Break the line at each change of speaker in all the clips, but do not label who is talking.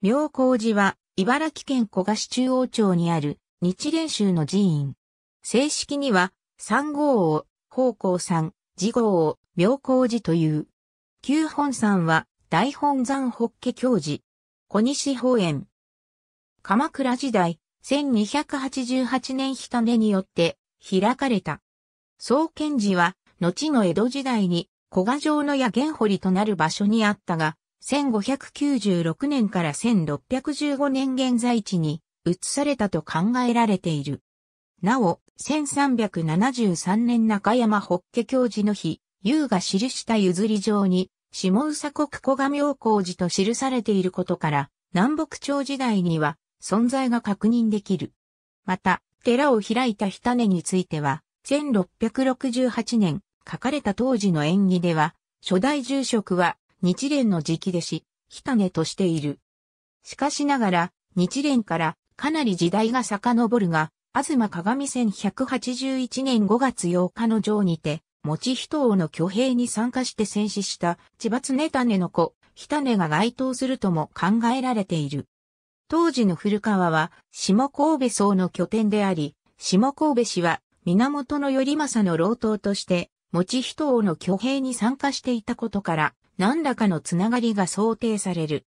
妙高寺は、茨城県古河市中央町にある日蓮宗の寺院。正式には、三号を、方向山、次号を、妙高寺という。旧本山は、大本山法華教寺。小西方園。鎌倉時代、1288年日種によって、開かれた。創建寺は、後の江戸時代に、古河城の野源堀となる場所にあったが、1596年から1615年現在地に移されたと考えられている。なお、1373年中山法華教授の日、優が記した譲り状に、下宇佐国古賀妙光寺と記されていることから、南北朝時代には存在が確認できる。また、寺を開いた日種については、1668年、書かれた当時の演技では、初代住職は日蓮の直弟子、火種としている。しかしながら、日蓮からかなり時代が遡るが、東鏡1181年5月8日の城にて、持人王の挙兵に参加して戦死した千葉常種の子、火種が該当するとも考えられている。当時の古川は、下神戸僧の拠点であり、下神戸氏は、源頼政の老頭として、持人王の挙兵に参加していたことから、何らかのつながりが想定される。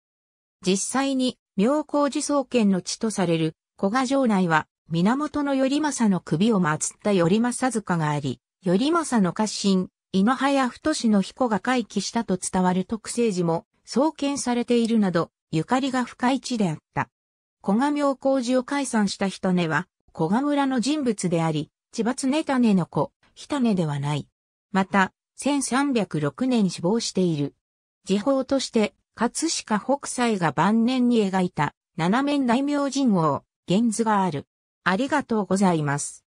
実際に、妙高寺創建の地とされる、古賀城内は、源頼政の首を祀った頼政塚があり、頼政の家臣、井の早太氏の彦が回帰したと伝わる特性寺も、創建されているなど、ゆかりが深い地であった。古賀妙高寺を解散した人根は、古賀村の人物であり、千葉常種の子、日種ではない。また、1306年死亡している。時報として、葛飾北斎が晩年に描いた、七面大明神王、源図がある。ありがとうございます。